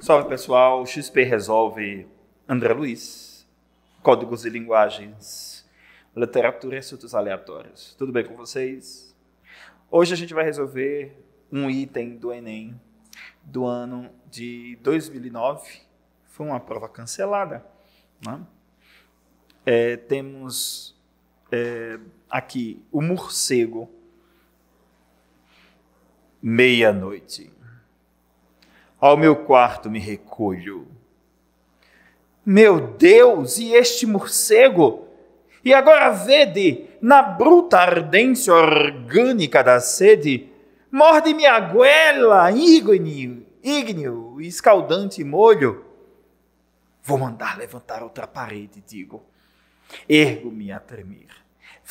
Salve pessoal, XP Resolve André Luiz, Códigos e Linguagens, Literatura e Assuntos Aleatórios. Tudo bem com vocês? Hoje a gente vai resolver um item do Enem do ano de 2009. Foi uma prova cancelada. Né? É, temos é, aqui, o morcego. Meia-noite. Ao meu quarto me recolho. Meu Deus, e este morcego? E agora vede, na bruta ardência orgânica da sede, morde-me a goela, ígneo, ígneo, escaldante molho. Vou mandar levantar outra parede, digo. Ergo-me a tremer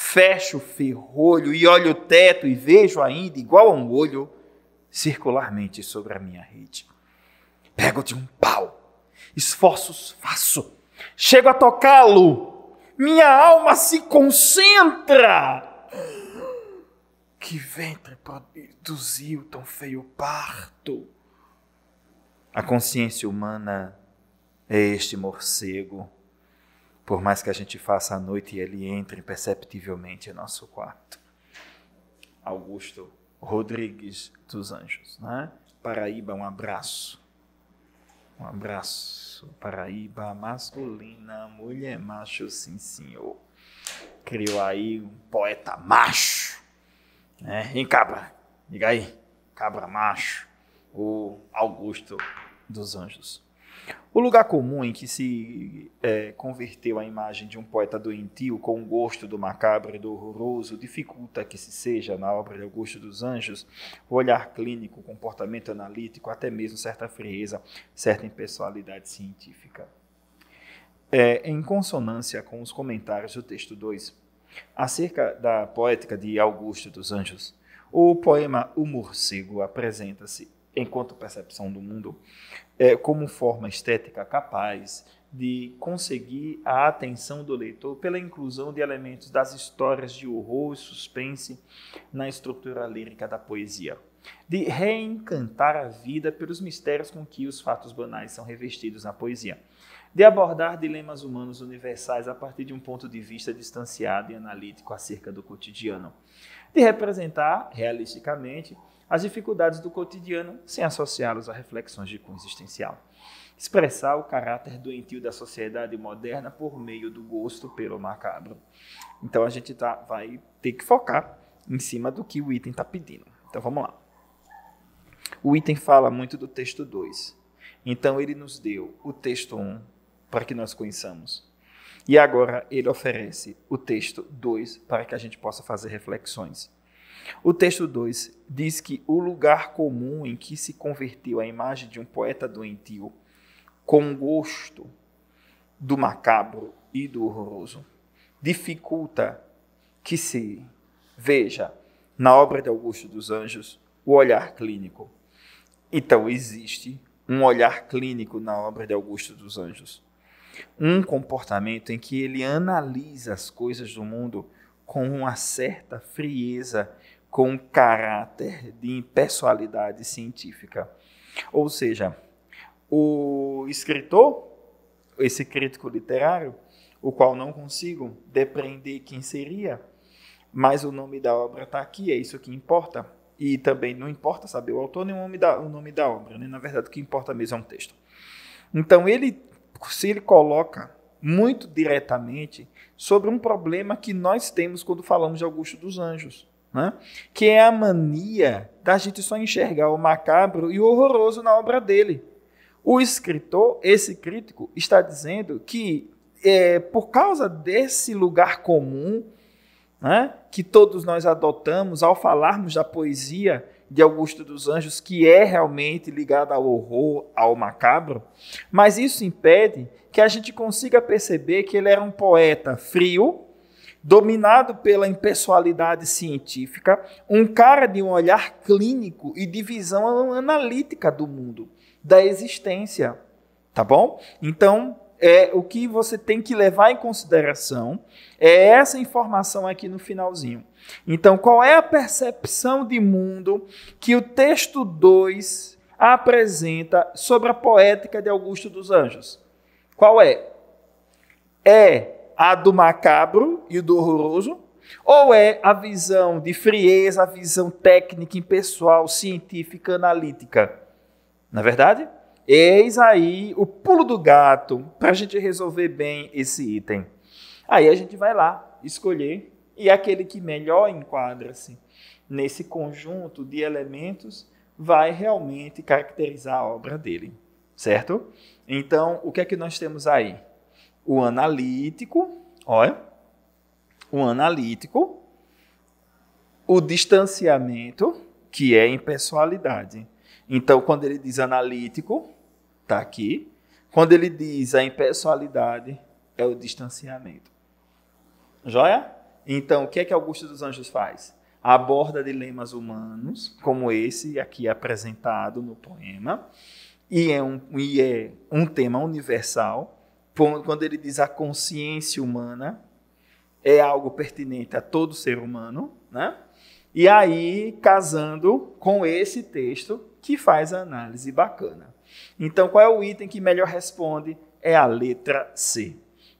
fecho o ferrolho e olho o teto e vejo ainda, igual a um olho, circularmente sobre a minha rede. Pego de um pau, esforços faço, chego a tocá-lo, minha alma se concentra. Que ventre produziu tão feio parto? A consciência humana é este morcego por mais que a gente faça à noite e ele entre imperceptivelmente em nosso quarto. Augusto Rodrigues dos Anjos. Né? Paraíba, um abraço. Um abraço. Paraíba masculina, mulher macho, sim senhor. Criou aí um poeta macho. Né? Em cabra, diga aí. Cabra macho. O Augusto dos Anjos. O lugar comum em que se é, converteu a imagem de um poeta doentio com o gosto do macabro e do horroroso dificulta que se seja, na obra de Augusto dos Anjos, o olhar clínico, o comportamento analítico, até mesmo certa frieza, certa impessoalidade científica. É, em consonância com os comentários do texto 2, acerca da poética de Augusto dos Anjos, o poema O Morcego apresenta-se enquanto percepção do mundo, é, como forma estética capaz de conseguir a atenção do leitor pela inclusão de elementos das histórias de horror e suspense na estrutura lírica da poesia, de reencantar a vida pelos mistérios com que os fatos banais são revestidos na poesia, de abordar dilemas humanos universais a partir de um ponto de vista distanciado e analítico acerca do cotidiano, de representar realisticamente as dificuldades do cotidiano sem associá-los a reflexões de cunho existencial. Expressar o caráter doentio da sociedade moderna por meio do gosto pelo macabro. Então a gente tá, vai ter que focar em cima do que o item está pedindo. Então vamos lá. O item fala muito do texto 2. Então ele nos deu o texto 1 um, para que nós conheçamos. E agora ele oferece o texto 2 para que a gente possa fazer reflexões. O texto 2 diz que o lugar comum em que se converteu a imagem de um poeta doentio com gosto do macabro e do horroroso dificulta que se veja na obra de Augusto dos Anjos o olhar clínico. Então existe um olhar clínico na obra de Augusto dos Anjos. Um comportamento em que ele analisa as coisas do mundo com uma certa frieza, com um caráter de impessoalidade científica. Ou seja, o escritor, esse crítico literário, o qual não consigo depreender quem seria, mas o nome da obra está aqui, é isso que importa. E também não importa saber o autor nem o nome da, o nome da obra, né? na verdade o que importa mesmo é um texto. Então ele, se ele coloca muito diretamente sobre um problema que nós temos quando falamos de Augusto dos Anjos, né? que é a mania da gente só enxergar o macabro e o horroroso na obra dele. O escritor, esse crítico, está dizendo que é, por causa desse lugar comum né, que todos nós adotamos ao falarmos da poesia, de Augusto dos Anjos, que é realmente ligada ao horror, ao macabro, mas isso impede que a gente consiga perceber que ele era um poeta frio, dominado pela impessoalidade científica, um cara de um olhar clínico e de visão analítica do mundo, da existência, tá bom? Então, é, o que você tem que levar em consideração é essa informação aqui no finalzinho. Então, qual é a percepção de mundo que o texto 2 apresenta sobre a poética de Augusto dos Anjos? Qual é? É a do macabro e do horroroso? Ou é a visão de frieza, a visão técnica, impessoal, científica, analítica? Na é verdade? Eis aí o pulo do gato para a gente resolver bem esse item. Aí a gente vai lá escolher e aquele que melhor enquadra-se nesse conjunto de elementos vai realmente caracterizar a obra dele, certo? Então, o que é que nós temos aí? O analítico, olha, o analítico, o distanciamento, que é impessoalidade então, quando ele diz analítico, está aqui. Quando ele diz a impessoalidade, é o distanciamento. Joia? Então, o que é que Augusto dos Anjos faz? Aborda dilemas humanos, como esse aqui apresentado no poema, e é um, e é um tema universal. Quando ele diz a consciência humana, é algo pertinente a todo ser humano, né? E aí, casando com esse texto, que faz a análise bacana. Então, qual é o item que melhor responde? É a letra C.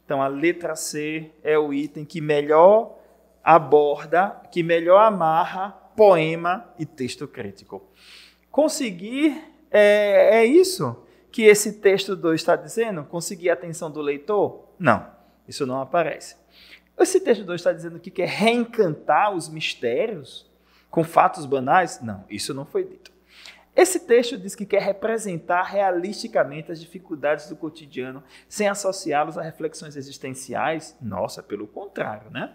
Então, a letra C é o item que melhor aborda, que melhor amarra poema e texto crítico. Conseguir é, é isso que esse texto 2 está dizendo? Conseguir a atenção do leitor? Não, isso não aparece. Esse texto 2 está dizendo que quer reencantar os mistérios com fatos banais? Não, isso não foi dito. Esse texto diz que quer representar realisticamente as dificuldades do cotidiano sem associá-los a reflexões existenciais? Nossa, pelo contrário, né?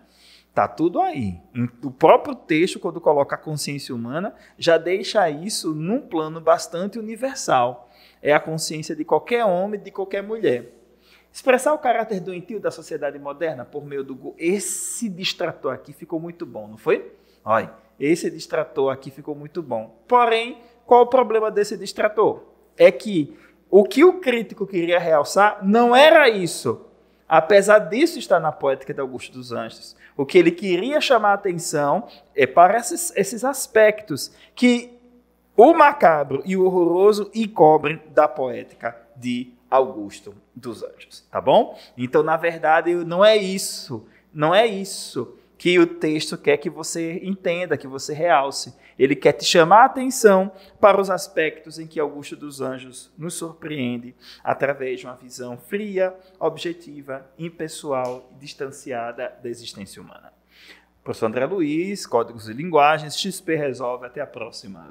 Tá tudo aí. O próprio texto, quando coloca a consciência humana, já deixa isso num plano bastante universal. É a consciência de qualquer homem, de qualquer mulher. Expressar o caráter doentio da sociedade moderna por meio do go... Esse distrator aqui ficou muito bom, não foi? Olha, esse distrator aqui ficou muito bom. Porém, qual o problema desse distrator? É que o que o crítico queria realçar não era isso. Apesar disso estar na poética de Augusto dos Anjos, o que ele queria chamar a atenção é para esses, esses aspectos que o macabro e o horroroso encobrem da poética de Augusto dos Anjos, tá bom? Então, na verdade, não é isso, não é isso que o texto quer que você entenda, que você realce. Ele quer te chamar a atenção para os aspectos em que Augusto dos Anjos nos surpreende através de uma visão fria, objetiva, impessoal e distanciada da existência humana. Professor André Luiz, Códigos e Linguagens, XP Resolve. Até a próxima.